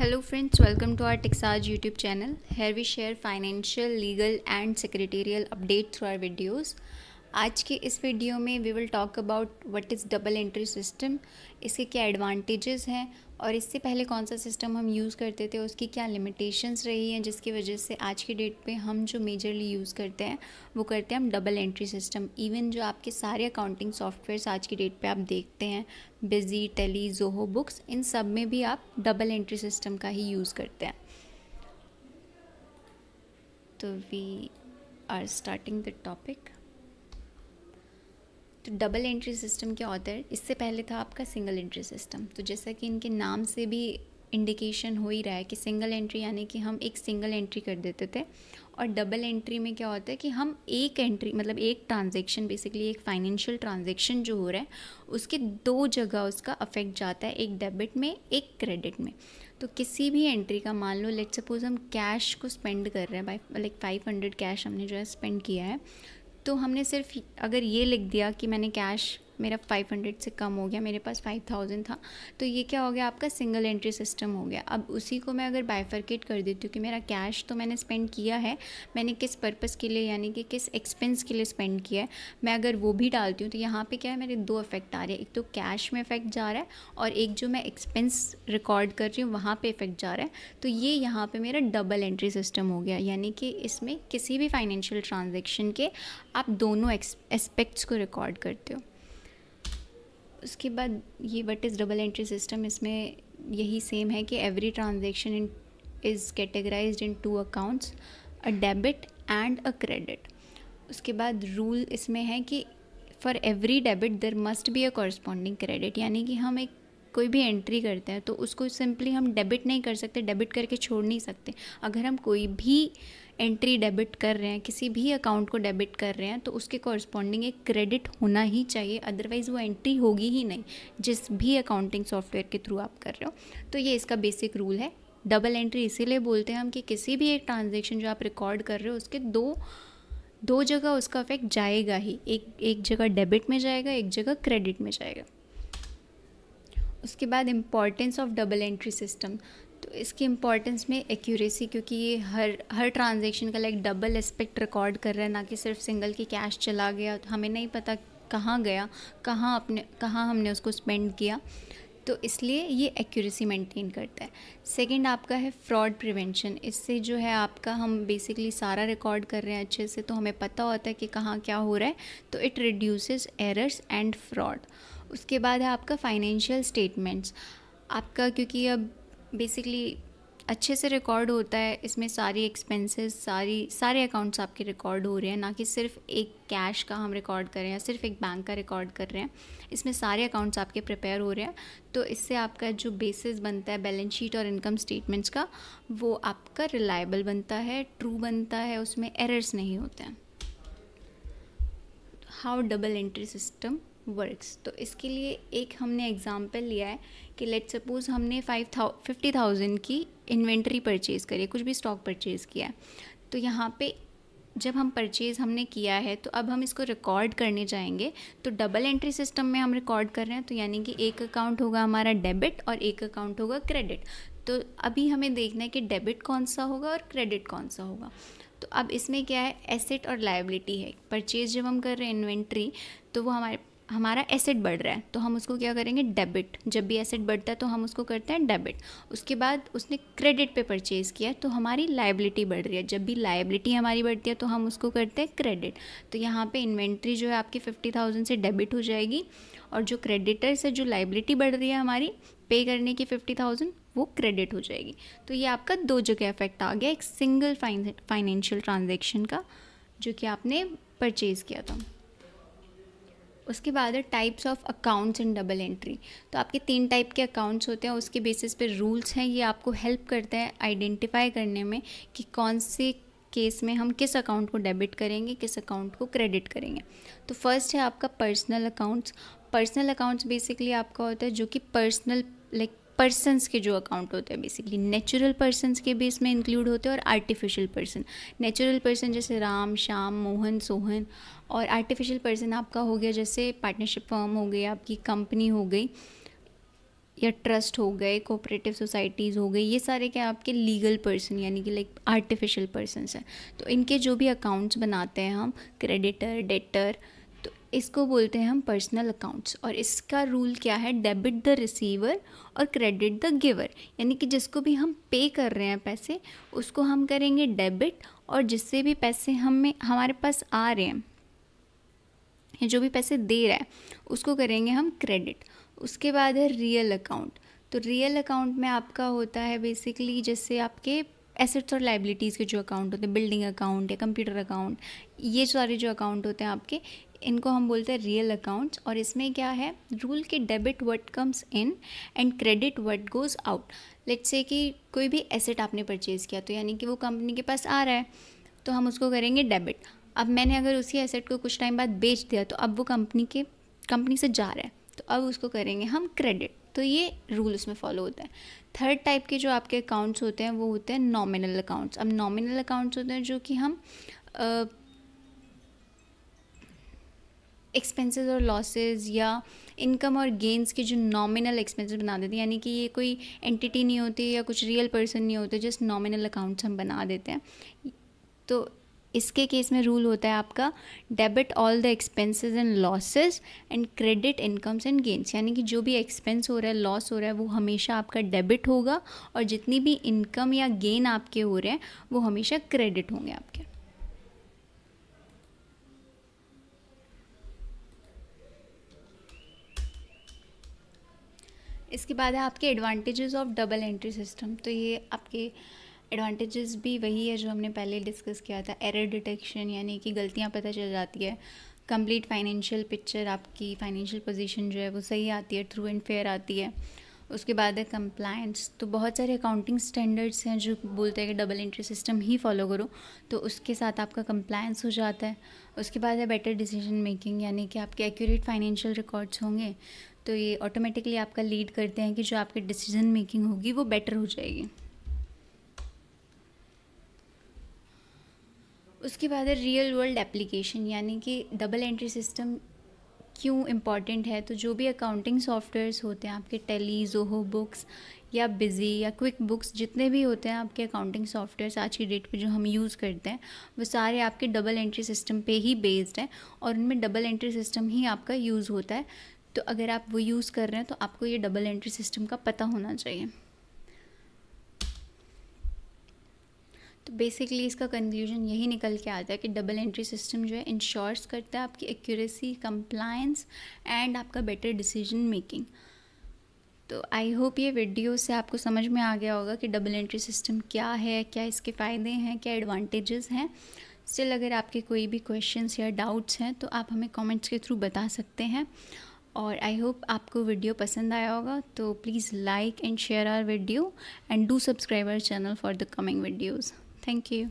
hello friends welcome to our टिकसाज YouTube channel here we share financial legal and secretarial update through our videos आज के इस video में we will talk about what is double entry system इसके क्या advantages हैं और इससे पहले कौन सा सिस्टम हम यूज़ करते थे उसकी क्या लिमिटेशंस रही हैं जिसकी वजह से आज की डेट पे हम जो मेजरली यूज़ करते हैं वो करते हैं हम डबल एंट्री सिस्टम इवन जो आपके सारे अकाउंटिंग सॉफ्टवेयर्स आज की डेट पे आप देखते हैं बिजी टेली जोहो बुक्स इन सब में भी आप डबल एंट्री सिस्टम का ही यूज़ करते हैं तो we are starting the topic तो डबल एंट्री सिस्टम क्या होता है इससे पहले था आपका सिंगल एंट्री सिस्टम तो जैसा कि इनके नाम से भी इंडिकेशन हो ही रहा है कि सिंगल एंट्री यानी कि हम एक सिंगल एंट्री कर देते थे और डबल एंट्री में क्या होता है कि हम एक एंट्री मतलब एक ट्रांजेक्शन बेसिकली एक फाइनेंशियल ट्रांजेक्शन जो हो रहा है उसके दो जगह उसका अफेक्ट जाता है एक डेबिट में एक क्रेडिट में तो किसी भी एंट्री का मान लो लेट सपोज हम कैश को स्पेंड कर रहे हैं by like five hundred cash हमने जो है स्पेंड किया है तो हमने सिर्फ अगर ये लिख दिया कि मैंने कैश मेरा 500 से कम हो गया मेरे पास 5000 था तो ये क्या हो गया आपका सिंगल एंट्री सिस्टम हो गया अब उसी को मैं अगर बाइफर्केट कर देती हूँ कि मेरा कैश तो मैंने स्पेंड किया है मैंने किस पर्पज़ के लिए यानी कि किस एक्सपेंस के लिए स्पेंड किया है मैं अगर वो भी डालती हूँ तो यहाँ पर क्या है मेरे दो इफेक्ट आ रहे हैं एक तो कैश में इफेक्ट जा रहा है और एक जो मैं एक्सपेंस रिकॉर्ड कर रही हूँ वहाँ पर इफेक्ट जा रहा है तो ये यहाँ पर मेरा डबल एंट्री सिस्टम हो गया यानी कि इसमें किसी भी फाइनेंशियल ट्रांजेक्शन के आप दोनों एस्पेक्ट्स को रिकॉर्ड करते हो उसके बाद ये but is double entry system इसमें यही सेम है कि every transaction in is categorise in two accounts a debit and a credit उसके बाद रूल इसमें है कि for every debit there must be a corresponding credit यानी कि हम एक कोई भी एंट्री करते हैं तो उसको सिंपली हम डेबिट नहीं कर सकते डेबिट करके छोड़ नहीं सकते अगर हम कोई भी एंट्री डेबिट कर रहे हैं किसी भी अकाउंट को डेबिट कर रहे हैं तो उसके कॉरस्पॉन्डिंग एक क्रेडिट होना ही चाहिए अदरवाइज़ वो एंट्री होगी ही नहीं जिस भी अकाउंटिंग सॉफ्टवेयर के थ्रू आप कर रहे हो तो ये इसका बेसिक रूल है डबल एंट्री इसीलिए बोलते हैं हम कि किसी भी एक ट्रांजेक्शन जो आप रिकॉर्ड कर रहे हो उसके दो दो जगह उसका इफेक्ट जाएगा ही एक एक जगह डेबिट में जाएगा एक जगह क्रेडिट में जाएगा उसके बाद importance of double entry system तो इसकी इम्पॉर्टेंस में एक्यूरेसी क्योंकि ये हर हर ट्रांजेक्शन का लाइक डबल एस्पेक्ट रिकॉर्ड कर रहा है ना कि सिर्फ सिंगल की कैश चला गया तो हमें नहीं पता कहाँ गया कहाँ अपने कहाँ हमने उसको स्पेंड किया तो इसलिए ये एक्यूरेसी मेंटेन करता है सेकंड आपका है फ्रॉड प्रिवेंशन इससे जो है आपका हम बेसिकली सारा रिकॉर्ड कर रहे हैं अच्छे से तो हमें पता होता है कि कहाँ क्या हो रहा है तो it reduces errors and fraud उसके बाद है आपका फाइनेंशियल स्टेटमेंट्स आपका क्योंकि अब बेसिकली अच्छे से रिकॉर्ड होता है इसमें सारी एक्सपेंसेस सारी सारे अकाउंट्स आपके रिकॉर्ड हो रहे हैं ना कि सिर्फ एक कैश का हम रिकॉर्ड कर रहे हैं सिर्फ एक बैंक का रिकॉर्ड कर रहे हैं इसमें सारे अकाउंट्स आपके प्रिपेयर हो रहे हैं तो इससे आपका जो बेसिस बनता है बैलेंस शीट और इनकम स्टेटमेंट्स का वो आपका रिलायबल बनता है ट्रू बनता है उसमें एरर्स नहीं होते हैं how double entry system works तो इसके लिए एक हमने एग्ज़ाम्पल लिया है कि लेट सपोज़ हमने फाइव था फिफ्टी थाउजेंड की इन्वेंट्री परचेज़ करी कुछ भी स्टॉक परचेज़ किया है तो यहाँ पे जब हम परचेज़ हमने किया है तो अब हम इसको रिकॉर्ड करने जाएंगे तो डबल एंट्री सिस्टम में हम रिकॉर्ड कर रहे हैं तो यानी कि एक अकाउंट होगा हमारा डेबिट और एक अकाउंट होगा क्रेडिट तो अभी हमें देखना है कि डेबिट कौन सा होगा और क्रेडिट कौन सा होगा तो अब इसमें क्या है एसेट और लाइबिलिटी है परचेज़ जब हम कर रहे हैं इन्वेंट्री तो वो हमारे हमारा एसेट बढ़ रहा है तो हम उसको क्या करेंगे डेबिट जब भी एसेट बढ़ता है तो हम उसको करते हैं डेबिट उसके बाद उसने क्रेडिट पे परचेज़ किया तो हमारी लाइबिलिटी बढ़ रही है जब भी लाइबिलिटी हमारी बढ़ती है तो हम उसको करते हैं क्रेडिट तो यहाँ पे इन्वेंट्री जो है आपकी फिफ्टी थाउजेंड से डेबिट हो जाएगी और जो क्रेडिटर से जो लाइबिलिटी बढ़ रही है हमारी पे करने की फिफ्टी थाउजेंड वो क्रेडिट हो जाएगी तो ये आपका दो जगह इफेक्ट आ गया एक सिंगल फाइनेंशियल ट्रांजेक्शन का जो कि आपने परचेज़ किया था उसके बाद है types of accounts in double entry तो आपके तीन टाइप के अकाउंट्स होते हैं उसके बेसिस पे रूल्स हैं ये आपको हेल्प करता है आइडेंटिफाई करने में कि कौन से केस में हम किस अकाउंट को डेबिट करेंगे किस अकाउंट को क्रेडिट करेंगे तो फर्स्ट है आपका personal accounts personal accounts basically आपका होता है जो कि पर्सनल लाइक पर्सनस के जो अकाउंट होते हैं बेसिकली नेचुरल पर्सनस के भी इसमें इंक्लूड होते हैं और आर्टिफिशियल पर्सन नेचुरल पर्सन जैसे राम श्याम मोहन सोहन और आर्टिफिशियल पर्सन आपका हो गया जैसे पार्टनरशिप फर्म हो गई आपकी कंपनी हो गई या ट्रस्ट हो गए कोऑपरेटिव सोसाइटीज़ हो गई ये सारे क्या आपके लीगल पर्सन यानी कि लाइक आर्टिफिशियल पर्सनस हैं तो इनके जो भी अकाउंट्स बनाते हैं हम क्रेडिटर डेटर तो इसको बोलते हैं हम पर्सनल अकाउंट्स और इसका रूल क्या है डेबिट द रिसीवर और क्रेडिट द गिवर यानी कि जिसको भी हम पे कर रहे हैं पैसे उसको हम करेंगे डेबिट और जिससे भी पैसे हमें हमारे पास आ रहे हैं या जो भी पैसे दे रहा है उसको करेंगे हम क्रेडिट उसके बाद है रियल अकाउंट तो रियल अकाउंट में आपका होता है बेसिकली जैसे आपके एसेट्स और लाइबिलिटीज़ के जो अकाउंट होते हैं बिल्डिंग अकाउंट या कंप्यूटर अकाउंट ये सारे जो अकाउंट होते हैं आपके इनको हम बोलते हैं रियल अकाउंट्स और इसमें क्या है रूल के debit what comes in and credit what goes out let say कि कोई भी एसेट आपने परचेज़ किया तो यानी कि वो कंपनी के पास आ रहा है तो हम उसको करेंगे डेबिट अब मैंने अगर उसी एसेट को कुछ टाइम बाद बेच दिया तो अब वो कंपनी के कंपनी से जा रहा है तो अब उसको करेंगे हम क्रेडिट तो ये रूल उसमें फॉलो होता है थर्ड टाइप के जो आपके अकाउंट्स होते हैं वो होते हैं नॉमिनल अकाउंट्स अब नॉमिनल अकाउंट्स होते हैं जो कि हम एक्सपेंसेस और लॉसेस या इनकम और गेंस के जो नॉमिनल एक्सपेंसेस बना देते हैं यानी कि ये कोई एंटिटी नहीं होती या कुछ रियल पर्सन नहीं होते जस्ट नॉमिनल अकाउंट्स हम बना देते हैं तो इसके केस में रूल होता है आपका debit all the expenses and losses and credit incomes and gains यानी कि जो भी एक्सपेंस हो रहा है लॉस हो रहा है वो हमेशा आपका डेबिट होगा और जितनी भी इनकम या गेन आपके हो रहे हैं वो हमेशा क्रेडिट होंगे आपके इसके बाद है आपके advantages of double entry system तो ये आपके एडवांटेजेस भी वही है जो हमने पहले डिस्कस किया था एरर डिटेक्शन यानी कि गलतियाँ पता चल जाती है कंप्लीट फाइनेंशियल पिक्चर आपकी फाइनेंशियल पोजीशन जो है वो सही आती है ट्रू एंड फेयर आती है उसके बाद है कंप्लायंस तो बहुत सारे अकाउंटिंग स्टैंडर्ड्स हैं जो बोलते हैं कि डबल एंट्री सिस्टम ही फॉलो करो तो उसके साथ आपका कंप्लायंस हो जाता है उसके बाद है बेटर डिसीजन मेकिंग यानी कि आपके एक्यूरेट फाइनेंशियल रिकॉर्ड्स होंगे तो ये ऑटोमेटिकली आपका लीड करते हैं कि जो आपकी डिसीजन मेकिंग होगी वो बेटर हो जाएगी उसके बाद है रियल वर्ल्ड एप्लीकेशन यानी कि डबल एंट्री सिस्टम क्यों इम्पॉर्टेंट है तो जो भी अकाउंटिंग सॉफ्टवेयर्स होते हैं आपके टेली जोहो बुक्स या बिज़ी या क्विक बुक्स जितने भी होते हैं आपके अकाउंटिंग सॉफ्टवेयर्स आज की डेट पे जो हम यूज़ करते हैं वो सारे आपके डबल एंट्री सिस्टम पे ही बेस्ड हैं और उनमें डबल एंट्री सिस्टम ही आपका यूज़ होता है तो अगर आप वो यूज़ कर रहे हैं तो आपको ये डबल एंट्री सिस्टम का पता होना चाहिए तो बेसिकली इसका कंक्लूजन यही निकल के आता है कि डबल एंट्री सिस्टम जो है इंश्योर्स करता है आपकी एक्यूरेसी कंप्लायंस एंड आपका बेटर डिसीजन मेकिंग तो आई होप ये वीडियो से आपको समझ में आ गया होगा कि डबल एंट्री सिस्टम क्या है क्या इसके फ़ायदे हैं क्या एडवांटेजेस हैं स्टिल अगर आपके कोई भी क्वेश्चंस या डाउट्स हैं तो आप हमें कमेंट्स के थ्रू बता सकते हैं और आई होप आपको वीडियो पसंद आया होगा तो please like and share our video and do subscribe our channel for the coming videos thank you